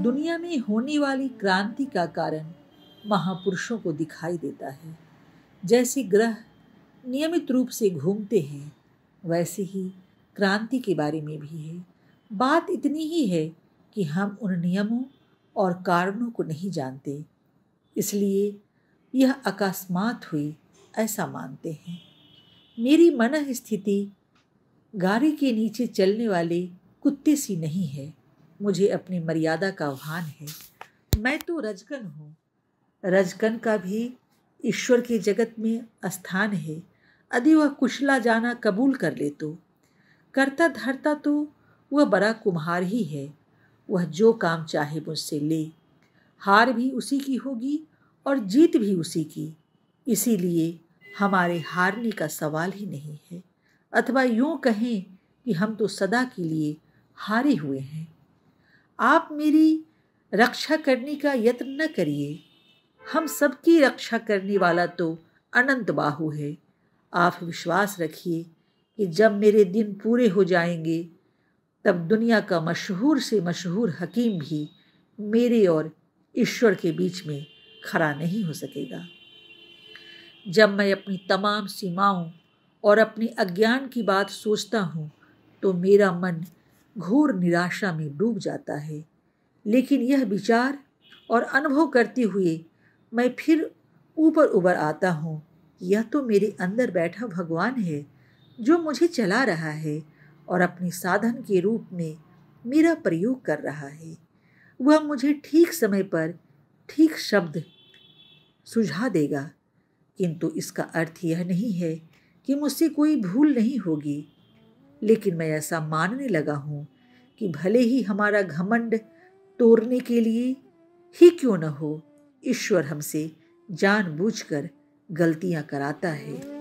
दुनिया में होने वाली क्रांति का कारण महापुरुषों को दिखाई देता है जैसे ग्रह नियमित रूप से घूमते हैं वैसे ही क्रांति के बारे में भी है बात इतनी ही है कि हम उन नियमों और कारणों को नहीं जानते इसलिए यह अकस्मात हुई ऐसा मानते हैं मेरी मन स्थिति गाड़ी के नीचे चलने वाले कुत्ते सी नहीं है मुझे अपनी मर्यादा का आह्वान है मैं तो रजगन हूँ रजगन का भी ईश्वर के जगत में स्थान है यदि वह कुशला जाना कबूल कर ले तो करता धरता तो वह बड़ा कुम्हार ही है वह जो काम चाहे मुझसे ले हार भी उसी की होगी और जीत भी उसी की इसीलिए हमारे हारने का सवाल ही नहीं है अथवा यूँ कहें कि हम तो सदा के लिए हारे हुए हैं आप मेरी रक्षा करने का यत्न न करिए हम सबकी रक्षा करने वाला तो अनंत बाहु है आप विश्वास रखिए कि जब मेरे दिन पूरे हो जाएंगे तब दुनिया का मशहूर से मशहूर हकीम भी मेरे और ईश्वर के बीच में खड़ा नहीं हो सकेगा जब मैं अपनी तमाम सीमाओं और अपने अज्ञान की बात सोचता हूँ तो मेरा मन घोर निराशा में डूब जाता है लेकिन यह विचार और अनुभव करते हुए मैं फिर ऊपर उबर आता हूँ यह तो मेरे अंदर बैठा भगवान है जो मुझे चला रहा है और अपने साधन के रूप में मेरा प्रयोग कर रहा है वह मुझे ठीक समय पर ठीक शब्द सुझा देगा किंतु इसका अर्थ यह नहीं है कि मुझसे कोई भूल नहीं होगी लेकिन मैं ऐसा मानने लगा हूँ कि भले ही हमारा घमंड तोड़ने के लिए ही क्यों न हो ईश्वर हमसे जानबूझकर गलतियाँ कराता है